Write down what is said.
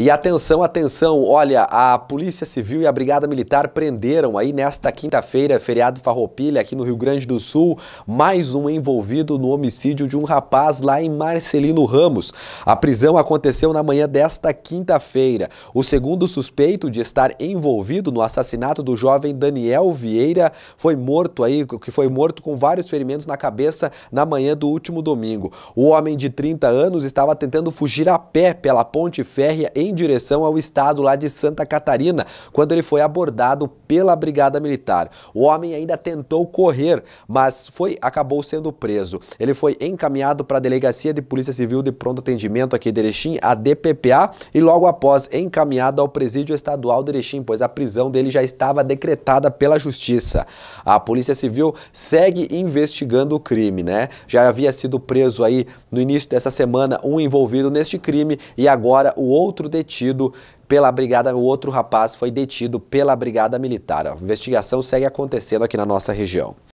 E atenção, atenção, olha, a Polícia Civil e a Brigada Militar prenderam aí nesta quinta-feira, feriado Farroupilha, aqui no Rio Grande do Sul, mais um envolvido no homicídio de um rapaz lá em Marcelino Ramos. A prisão aconteceu na manhã desta quinta-feira. O segundo suspeito de estar envolvido no assassinato do jovem Daniel Vieira foi morto aí, que foi morto com vários ferimentos na cabeça na manhã do último domingo. O homem de 30 anos estava tentando fugir a pé pela ponte férrea em em direção ao estado lá de Santa Catarina, quando ele foi abordado pela Brigada Militar. O homem ainda tentou correr, mas foi acabou sendo preso. Ele foi encaminhado para a Delegacia de Polícia Civil de Pronto Atendimento aqui de Erechim, a DPPA, e logo após encaminhado ao Presídio Estadual de Erechim, pois a prisão dele já estava decretada pela Justiça. A Polícia Civil segue investigando o crime, né? Já havia sido preso aí no início dessa semana um envolvido neste crime e agora o outro detido pela brigada, o outro rapaz foi detido pela brigada militar. A investigação segue acontecendo aqui na nossa região.